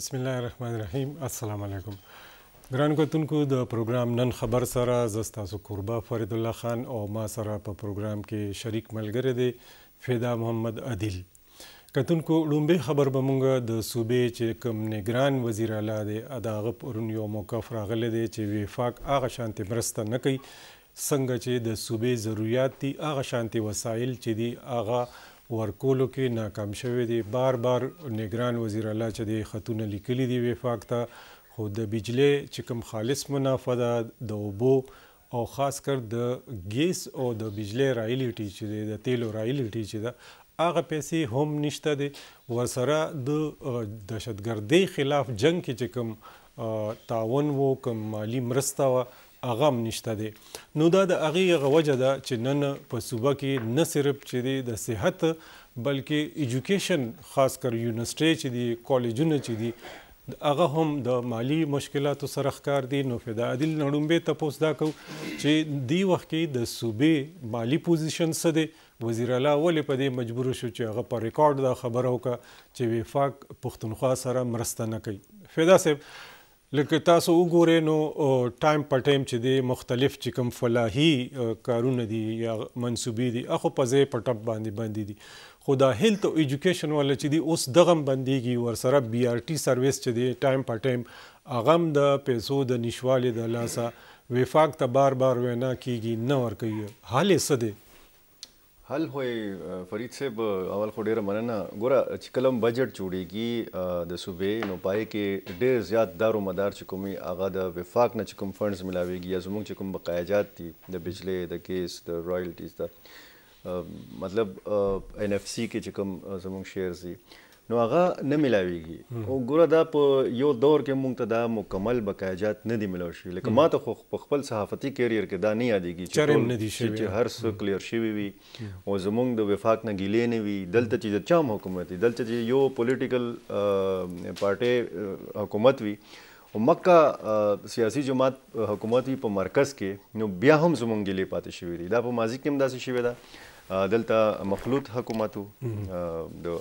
بسم الله الرحمن الرحیم السلام علیکم ګران کوتونکو د پروګرام نن خبر سره زستاسو قربا فرید الله خان او ما سره په پروګرام کې شریک ملګری دی فدا محمد عادل کتونکو لومبه خبر به مونږ د صوبې چې کم نگران وزیر اعلی دی اداغه پرون یو موقف راغلی دی چې وفاق اغه شانتي مرسته نه کوي څنګه چې د صوبې ضرورت دي اغه شانتي وسایل چې دي اغه ورکولو کې ناکام شوی دی بار بار نگران وزیر الله چې د خطونه لیکلي دي وفاق ته خو د بجلی چې کوم خالص منافع ده د اوبو او خاص کر د ګیس او د بجلی رایلیټي چې د تیلو رایلیټي چې ده هغه پیسې هم نشته دي ورسره د دهشتګردۍ خلاف جنگ کې چې کوم تعاون وو کوم مالی مرسته وه هغه هم نشته دی نو دا د هغې هغه وجه ده چې نن په صوبه کې نه صرف چې دی د صحت بلکې ایجوکیشن خاص کر یونیورسټۍ چې دي کالجونه چې دي هغه هم د مالی مشکلاتو سره ښکار دي نو فدا عادل نړومبه تاسو دا کو چې دی وخت کې د صوبې مالی پوزیشن څه دی وزیر اعلی ولې په دې مجبور شو چې هغه پر ریکارډ دا خبره وکړه چې وفاق پښتونخوا سره مرسته نه کوي فدا صاحب لکه تاسو وګورئ نو ټایم په ټایم چې دی مختلف چې کوم فلاحي کارونه دي یا منسوبې دي اخو په ځای په ټپ باندې باندې دي خو دا هیلث او اډوকেশন ول چې دی اوس دغم بنديږي ور سره بي ار ټي سرویس چې دی ټایم په ټایم اغم د پیسو د نشوالې د لاسه وفاق ته بار بار وینا کیږي نه ور کوي حالې څه دی حل هوې فرید صاحب اول خو ډیره مننه ګوره چې کلم بجټ جوړیږي د صوبې نو پای کې ډیر زیات دارو مدار چې کومي هغه د وفاق نه چې کوم فندز ملاويږي یا زموږ چې کوم بقایجات دي د بجلی د ګیس د رایلټیز د مطلب ان اف سی کې چې کوم زموږ شیرز دي نو هغه نه ملاويږي او ګوره دا په یو دور کې مونږ ته دا مکمل بقایجات نه دی ملو شوی لکه ما ته خو په خپل صحافتي کیریر کې دا نه یادېږي چې چې هر څه کلیر شوی وي او زمونږ د وفاق نه ګیلې نه وي دلته چې چا حکومت دی دلته چې یو پولیټیکل پارټي حکومت وي مکه سیاسي جماعت حکومت په مرکز کې نو بیا هم زمونږ ګلې پاتې شوې دي دا په ماضي کې هم داسې شوې ده دا دلته مخلوط حکومت د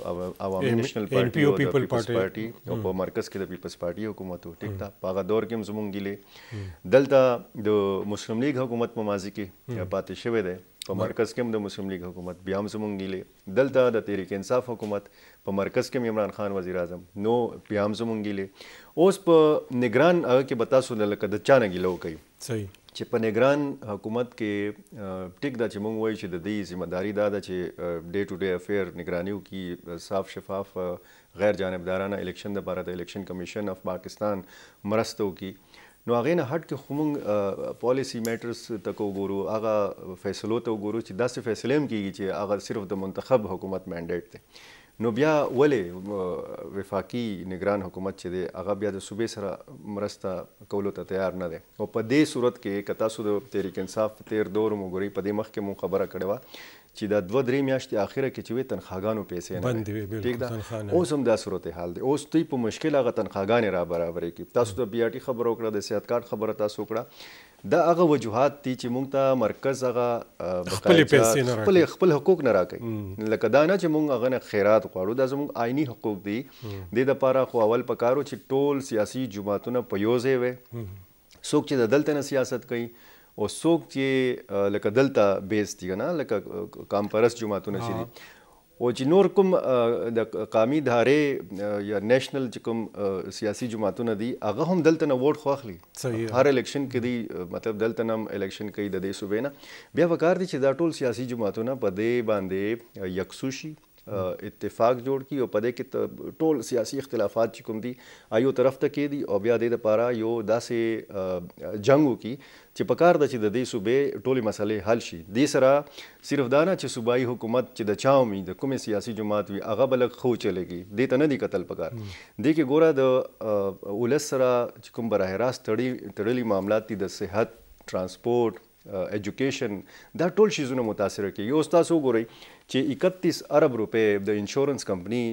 عوامي نېشنل پارټي او پیپل پارټي او په مرکز کې د پیپلس پارټي حکومت ټیک تا په هغه دور کې زمونږ ګلې دلته د مسلم لیگ حکومت په مازی کې hmm. پاتې شوی دی په hmm. مرکز کې هم د مسلم لیگ حکومت بیا هم زمونږ ګلې دلته د تحریک انصاف حکومت په مرکز کې عمران خان وزیر اعظم نو بیا هم زمونږ ګلې اوس په نگران هغه کې بتاسو لکه د چانه ګلو کوي صحیح چې په نگران حکومت کې ټیک دا چې موږ وایو چې د دې ځمداري دا ده چې ډے ټو ډے افیر نگراني وکړي صاف شفاف غیر جانبدارانه الیکشن د بارد الیکشن کمیشن اف پاکستان مرسته وکړي نو هغه نه هټ کې خمون پالیسی میټرز تکو ګورو هغه فیصلو ته ګورو چې داسې فیصله هم کیږي چې هغه صرف د منتخب حکومت منډیټ دی نو بیا ولې وفاقي نگران حکومت چې دی هغه بیا د صوبې سره مرسته کولو ته تیار نه دی او په دې صورت کې کتا سود تحریک انصاف تیر دور موګوري په دې مخ کې مو خبره کړې و چې دا دوه درې میاشتې اخیره کې چې وي تنخواګانو پیسې نه بند وي بالکل اوس هم دا صورت حال دی اوس دوی په مشکل هغه تنخواګانې را برابرې کی تاسو د بی آر ټي خبرو کړه د صحت کارت خبره تاسو کړه دا هغه وجوهات دي چې موږ ته مرکز هغه خپل پیسې نه خپل خپل حقوق نه راکړي لکه دا نه چې موږ هغه نه خیرات غواړو دا زموږ آئینی حقوق دي د لپاره خو اول پکارو چې ټول سیاسي جماعتونه په یوځای وي څوک چې د دلته نه سیاست کوي او څوک چې لکه دلته بیس دي نه لکه کام پرس جماعتونه شي او چې نور کوم د قامي دارې یا نېشنل چې کوم سیاسي جماعتونه دي هغه هم دلته نه ووټ خواخلي هر الیکشن کې دي مطلب دلته نه الیکشن کوي د دې صوبې نه بیا وکړ دي چې دا ټول سیاسي جماعتونه په دې باندې یکسوشي اتفاق جوړ کی او پدې کې ټول سیاسي اختلافات چې کوم دي آیو طرف ته کې دي او بیا د لپاره یو داسې جنگو کې چې پکار د چې د دې صوبې ټولې مسلې حل شي د سره صرف دا نه چې صوبایي حکومت چې د چا امید کومه سیاسي جماعت وي هغه بلک خو چلےږي دې ته نه دي قتل پکار دې کې ګوره د اولس سره چې کوم براه راست تړلي معاملات دي د صحت ترانسپورت اډوکیشن دا ټول شیزونه متاثر کوي اوس تاسو وګورئ چې 31 ارب روپې د انشورنس کمپنی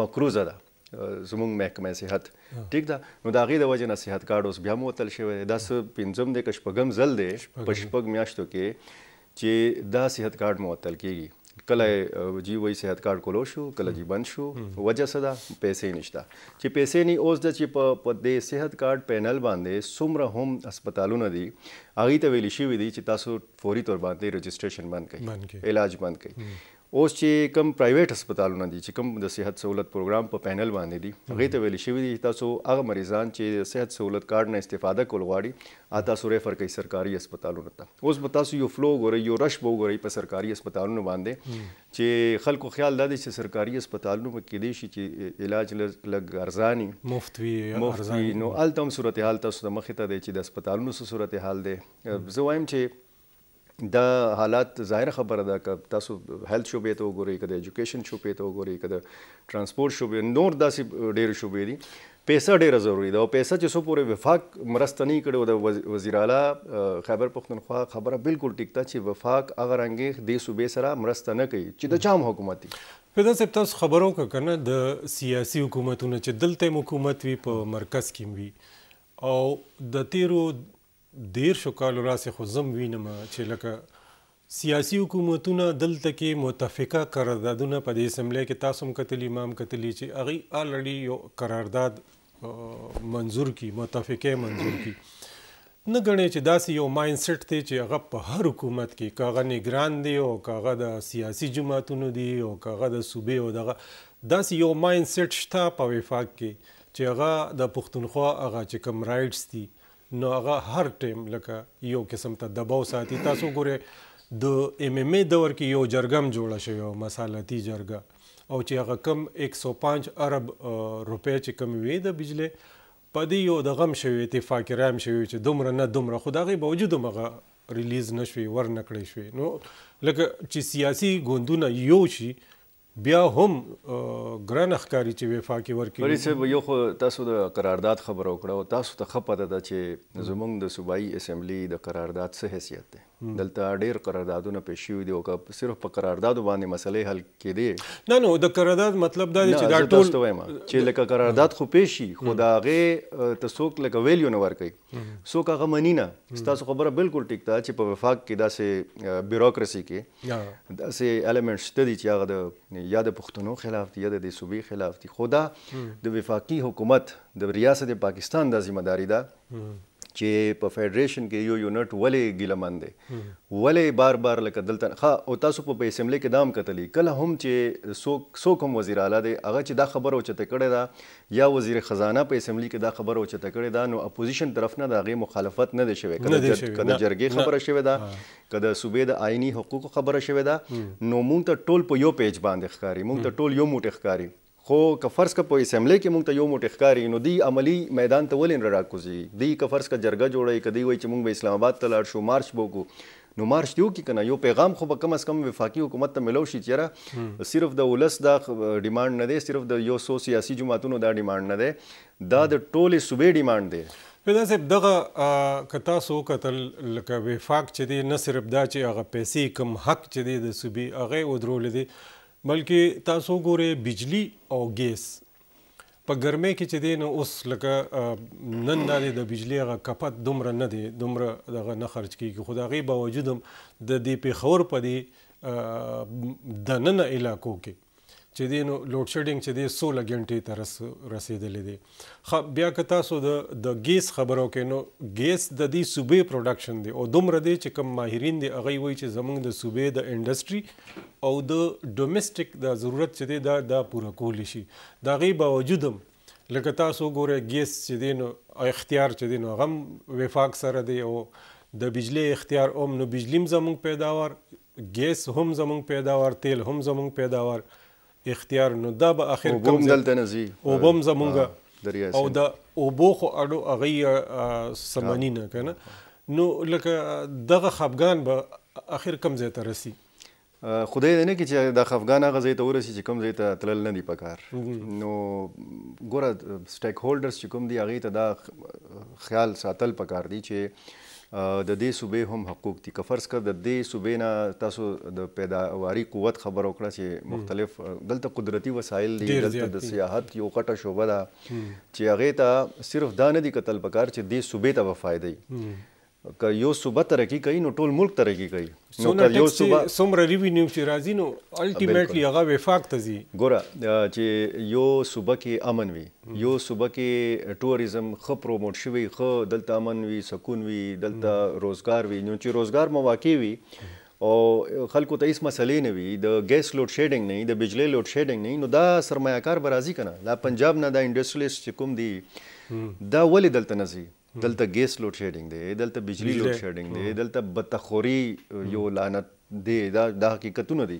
مقروضه ده زمونږ محکمه صحت ټیک ده نو دا غي د وجه نه صحت کارت اوس بیا موتل شوی دا س پنځم د کشپغم زل دی پشپغ میاشتو کې چې دا صحت کارت موتل کیږي کله جی وای صحت کارت کولو شو کله جی بند شو وجه صدا پیسې نشته چې پیسې نه اوس د چې په دې صحت کارت پینل باندې سمره هم هسپتالونه دي اغه ته ویل شي وي دي چې تاسو فوري تور باندې رجسٹریشن بند کړئ علاج بند کړئ اوس چې کوم پرایویټ هسپتالونه دي چې کوم د صحت سہولت پروګرام په پینل باندې دي هغه ته ویل شوی دي تاسو هغه مریضان چې د صحت سہولت کارت نه استفاده کول غواړي اته سورې فرقې سرکاري هسپتالونو ته اوس به تاسو یو فلو غوري یو رش به غوري په سرکاري هسپتالونو باندې چې خلکو خیال دا دي چې سرکاري هسپتالونو کې کېدې شي چې علاج لږ ارزاني مفت وي ارزاني نو التم صورتحال تاسو د مخې ته دی چې د هسپتالونو صورتحال دی زه وایم چې دا حالات ظاهر خبره ده ک تاسو هیلث شوبې ته وګورئ کده এডوকেশন شوبې ته وګورئ کده ترانسپورت شوبې نور داسې ډېر شوبې دي پیسې ډېر ضروری ده او پیسې چې سو پورې وفاق مرسته نه کړو د وزیر اعلی خیبر پختونخوا خبره بالکل ټیک ده چې وفاق هغه رنګې د صوبې سره مرسته نه کوي چې د چام حکومت دی پیدا سپ تاسو خبرو کنه د سیاسي حکومتونو چې دلته حکومت وی په مرکز کې وی او د تیرو دیر شو کال راسه خو زم وینم چې لکه سیاسي حکومتونه دلته کې متفقه قراردادونه په دې اسمبلی کې تاسو هم کتلی امام کتلی چې اغي الریډي یو قرارداد منظور کی متفقه منظور کی نه غنې چې داسې یو مایند سیټ دی چې هغه په هر حکومت کې کاغه نگران دی او کاغه د سیاسي جماعتونو دی او کاغه د صوبې او دغه داسې یو مایند سیټ شته په وفاق کې چې هغه د پښتونخوا هغه چې کوم رائټس دي نو هغه هر ټیم لکه یو قسم ته دباو ساتي تاسو ګوره د ام ام ای دور کې یو جرګم جوړه شوی او مسالتي جرګه او چې هغه کم 105 ارب روپۍ چې کم وی د بجلی پدې یو د غم شوی اتفاق رام شوی چې دومره نه دومره خدای باوجود مغه ریلیز نشوي ور نکړې شوی نو لکه چې سیاسي ګوندونه یو شي بیا هم ګران اخکاری چې وفا کې ورکړي ولی صاحب یو خو تاسو د قرارداد خبر وکړه او تاسو ته خپه ده چې زمونږ د صوبایي اسمبلی د قرارداد څه حیثیت ده دلته ډیر قراردادونه پېښ شوي دي او صرف په قرارداد باندې مسلې حل کېدې نه نو د قرارداد مطلب دا دی چې دا ټول چې لکه قرارداد خو پېښ شي خو دا هغه ته څوک لکه ویلیو نه ورکوي څوک هغه مني نه ستاسو خبره بالکل ټیک ده چې په وفاق کې داسې بیوروکراسي کې داسې الیمنټ شته دي چې هغه د یا د پښتنو خلاف دي یا د صوبې خلاف دي خو دا د وفاقي حکومت د ریاست پاکستان د ځمداري ده چې په فدریشن کې یو یونټ ولې ګیلمن دی ولې بار بار لکه دلته ها او تاسو په اسمبلی کې دام کتلی کله هم چې څوک څوک هم وزیر اعلی دی هغه چې دا خبره اوچته کړې ده یا وزیر خزانه په اسمبلی کې دا خبره اوچته کړې ده نو اپوزیشن طرف نه د هغې مخالفت نه دی شوی کله جرګې خبره شوې ده که د صوبې د آئینی حقوقو خبره شوې ده نو مونږ ته ټول په یو پیج باندې ښکاري مونږ ته ټول یو موټی ښکاري خو کفرس کا په اسمبلی کې مونږ ته یو موټی ښکاری نو دی عملی میدان ته ولین را راکوزي دی کفرس کا جرګه جوړی کدی وای چې مونږ به اسلام آباد ته لاړ شو مارش وکړو نو مارش دیو کې کنه یو پیغام خو به کم از کم وفاقي حکومت ته ملو شي چیرې صرف د ولس دا ډیماند نه دی صرف د یو سو سیاسي جماعتونو دا ډیماند نه دی دا د ټولې صوبې ډیماند دی پیدا صاحب دغه کتا سو قتل لکه وفاق چې دی نه صرف دا چې هغه پیسې کم حق چې دی د صوبې هغه ودرول دي بلکې تاسو ګوره بجلی او ګیس په ګرمۍ کې چې دی نو اوس لکه نن دا دی د بجلی هغه کپت دومره نه دی دومره دغه نه خرج کیږي خو د هغې باوجود هم د دې پېښور په دې دننه علاقو کې چې دی نو لوډ شیډینګ چې دی 16 غنټې ته رسیدلې دي خو بیا که تاسو د د ګیس خبرو کې نو ګیس د دې صوبې پروډکشن دی او دومره دی چې کم ماهرین دی هغه وایي چې زمونږ د صوبې د انډستری او د ډومېسټک د ضرورت چې دی دا د پوره کولی شي دا غي باوجودم لکه تاسو ګوره ګیس چې دی نو اختیار چې دی نو غم وفاق سره دی او د بجلی اختیار اوم نو بجلیم زمونږ پیداوار ګیس هم زمونږ پیداوار تیل هم زمونږ پیداوار اختیار نو دا به اخر کوم وبم دلته نزي وبم زمونږه او دا وبو خو اړو اغه سمانی نه کنه نو لکه دغه خفغان به اخر کم ځای ته رسی خدای دې نه کې چې د افغان هغه ځای ته ورسی چې کوم ځای ته تلل نه دی پکار نو ګوره سټیک هولډرز چې کوم دی هغه ته دا خیال ساتل پکار دی چې د دې صوبې هم حقوق دي کفرس کا د دې صوبې نه تاسو د پیداواري قوت خبر وکړه چې مختلف دلته قدرتي وسایل دي دلته د سیاحت یو کټه شوبه ده چې هغه ته صرف دا نه دي کتل پکار چې دې صوبې ته وفایدې که یو صوبه ترقی کوي نو ټول ملک ترقی کوي نو که یو صوبه سمره ریوینیو چې راځي نو الټیمیټلی هغه وفاق ته ځي ګوره چې یو صوبه کې امن وي یو صوبه کې ټوریزم خو پروموټ شوی خو دلته امن وي سکون وي دلته روزګار وي نو چې روزګار مواقع وي او خلکو ته هیڅ مسلې نه وي د ګیس لوډ شیډینګ نه د بجلی لوډ شیډینګ نه نو دا سرمایه‌کار برازي کنه لا پنجاب نه دا انډستریالیست کوم دی دا ولې دلته نه ځي دلته ګیس لوډ شیډینګ دی دلته بجلی لوډ شیډینګ دی دلته بتخوري یو لعنت دی دا د حقیقتونه دي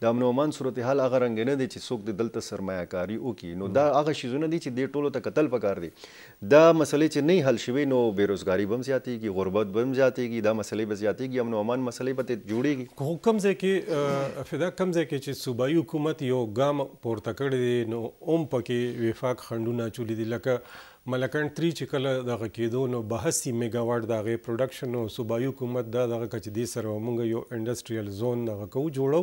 د امن او امان صورتحال هغه رنګ نه دی چې څوک د دلته سرمایه‌کاری وکي نو دا هغه شیزونه دي چې د ټولو ته قتل پکار دي دا مسلې چې نه حل شوي نو بیروزګاری بم زیاتېږي غربت بم زیاتېږي دا مسلې به زیاتېږي امن او امان مسلې به جوړېږي خو کم ځای کې فدا کم ځای کې چې صوبایي حکومت یو ګام پورته کړی دی نو اوم پکې وفاق خندونه چولې دي لکه ملکند 3 چې کله د غکیدو نو 82 میگاواټ د غي پروډکشن او صوبایي حکومت د دغه کچ دي سره موږ یو انډستریل زون دغه کو جوړو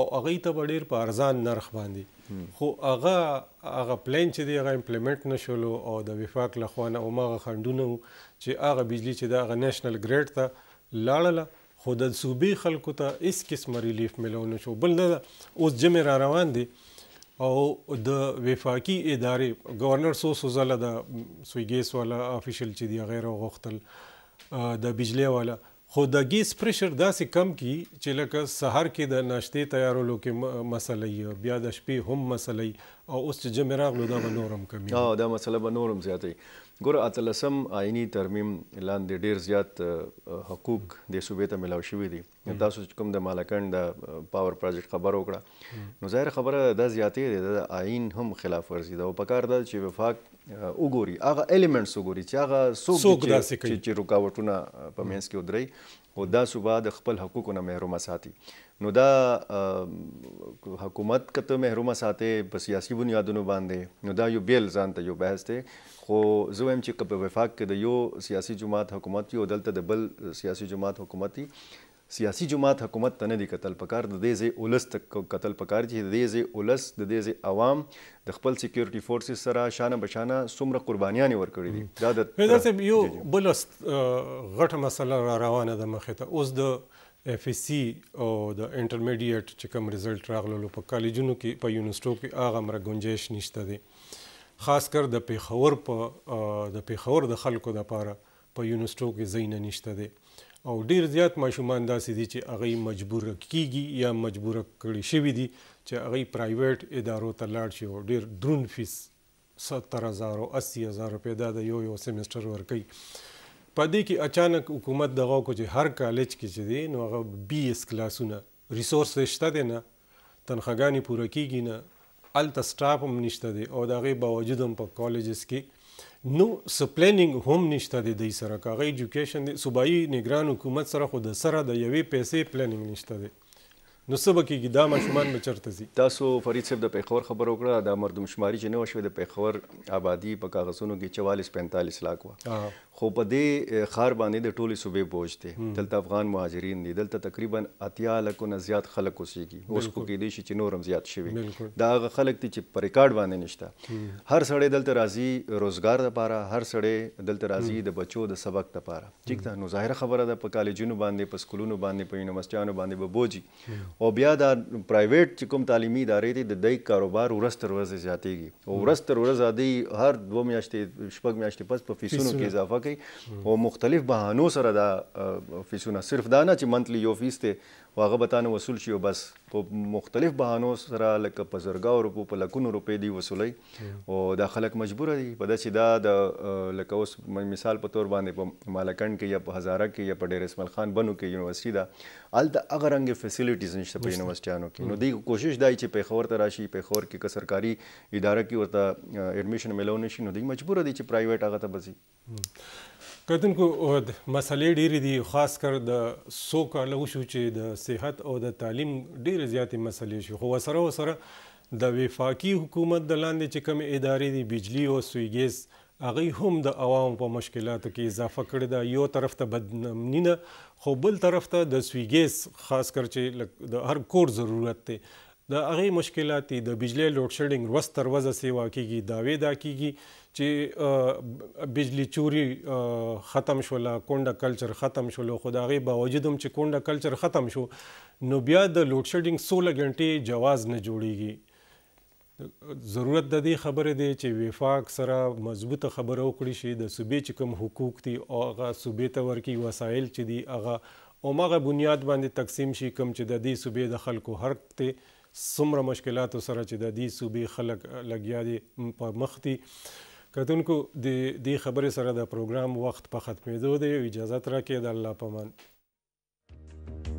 او هغه ته ډیر په ارزان نرخ باندې خو هغه هغه پلان چې دی هغه امپلیمنٹ نشولو او د وفاق لخوانه او ماغه خندونه چې هغه بجلی چې د نېشنل ګریډ ته لاړله خو د صوبې خلکو ته هیڅ قسم ریلیف ملو نشو بل نه اوس جمع را روان دي او د وفاقي ادارې گورنر سو سوزله د سویګیس والا افیشل چې دی غیر غوښتل د بجلی والا خو د ګیس پرشر داسې کم کی چې لکه سحر کې د ناشته تیارولو کې مسلې بیا د شپې هم مسلې او اوس چې جمع راغلو دا به نورم کمی او دا مسله به نورم زیاتې ګوره اتلسم آئینی ترمیم لاندې ډیر زیات حقوق د صوبې ته ملاو شوي دي تاسو چې کوم د مالکند د پاور پروجیکټ خبر وکړه نو ظاهر خبره د زیاتې دي د آئین هم خلاف ورزي ده او په کار ده چې وفاق وګوري هغه الیمنټس وګوري چې هغه څوک چې چې رکاوټونه په مینس کې ودري او دا صوبه د خپل حقوقو نه محروم ساتي نو دا حکومت کته محرومه ساتي په سیاسي بنیادونو باندې نو دا یو بیل ځان ته یو بحث دی خو زه وایم چې په وفاق کې د یو سیاسي جماعت حکومت یو دلته د بل سیاسي جماعت حکومت سیاسي جماعت حکومت ته نه دی قتل پکار د دې ځای اولس تک قتل پکار چې د دې ځای اولس د دې ځای عوام د خپل سکیورټي فورسز سره شانه بشانه څومره قربانیان ورکړي دي دا د یو بل غټه مسله را روانه ده مخې ته اوس د اف اس سی او د انټرمیډیټ چې کوم ریزلټ راغلو په کالجونو کې په یونیورسيټو کې هغه مر گنجائش نشته دي خاص کر د پیښور په د پیښور د خلکو لپاره په یونیورسيټو کې زین نشته دي او ډیر زیات ماشومان داسې دي چې هغه مجبور کیږي یا مجبور کړي شوی دي چې هغه پرایویټ ادارو ته لاړ شي او ډیر درون فیس 70000 او 80000 روپیا د یو یو سیمستر ورکي پدې کې اچانک حکومت دغه کو چې هر کالج کې چې دی نو هغه 20 کلاسونه ریسورس شته دی نه تنخواګانې پوره کیږي نه الته سټاف هم نشته دی او دغه باوجود هم په کالجز کې نو سپلینینګ هم نشته دی د سره کاغه ایجوکیشن دی صوبایي نگران حکومت سره خو د سره د یوې پیسې پلانینګ نشته دی نو سبا کې دا مشمان بچرته زی تاسو فرید صاحب د پیښور خبر وکړه د مردم شماري چې نو شوه د پیښور آبادی په کاغذونو کې 44 45 لاک و خو په دې خار باندې د ټولې صوبې بوج دی دلته افغان مهاجرین دي دلته تقریبا اتیا لکو نه زیات خلک اوسېږي اوس خو کېدای شي چې نور هم زیات شوي دا هغه خلک دي چې په ریکارډ باندې نشته هر سړی دلته راځي روزګار لپاره هر سړی دلته راځي د بچو د سبق لپاره ٹھیک ده نو ظاهره خبره ده په کالجونو باندې په سکولونو باندې په یونیورسيټانو باندې به بوجي او بیا دا پرایویټ چې کوم تعلیمي ادارې دي د دې کاروبار ورځ تر ورځ زیاتېږي او ورځ تر ورځ عادي هر دوه میاشتې شپږ میاشتې پس په فیسونو کې اضافه کوي او مختلف بهانو سره دا فیسونه صرف دا نه چې منتلی یو فیس ته واغه بتانه وصول شي او بس په مختلف بهانو سره لکه په زرګاو روپو په لکونو روپې دی وصولې او دا خلک مجبور دي په داسې دا د لکه اوس مثال په تور باندې په مالکند کې یا په هزاره کې یا په ډیر اسماعیل خان بنو کې یونیورسيټي دا الته هغه رنګ فیسیلیټیز نشته په یونیورسيټانو کې نو دی کوشش دای چې په خور ته راشي په خور کې که سرکاري اداره کې ورته اډمیشن ملو نشي نو دی مجبور دي چې پرایویټ هغه ته بزي کتونکو د مسلې ډېرې دي خاص کر د سو کال وشو چې د صحت او د تعلیم ډېرې زیاتې مسلې شي خو وسره وسره د وفاقي حکومت د لاندې چې کوم ادارې دي بجلی او سویګیز هغه هم د عوامو په مشکلاتو کې اضافه کړې ده یو طرف ته بدنمنینه خو بل طرف ته د سویګیز خاص کر چې د هر کور ضرورت دی د هغه مشکلات د بجلی لوډ شیډینګ ورځ تر ورځ سیوا کیږي دا وې دا کیږي چې بجلی چوری ختم شول کونډه کلچر ختم شول خو دا غي باوجود هم چې کونډه کلچر ختم شو نو بیا د لوډ شیډینګ 16 غنټې جواز نه جوړیږي ضرورت د دې خبره دی چې وفاق سره مضبوطه خبره وکړي شي د صوبې چې کوم حقوق دي او هغه صوبې ته ورکی وسایل چې دي هغه او مغه بنیاد باندې تقسیم شي کوم چې د دې صوبې د خلکو حق ته څومره مشکلاتو سره چې د دې صوبې خلک لګیا دي په مخ دي کتونکو د دې خبرې سره د پروګرام وخت په ختمېدو دی اجازه ترا کې د الله پمن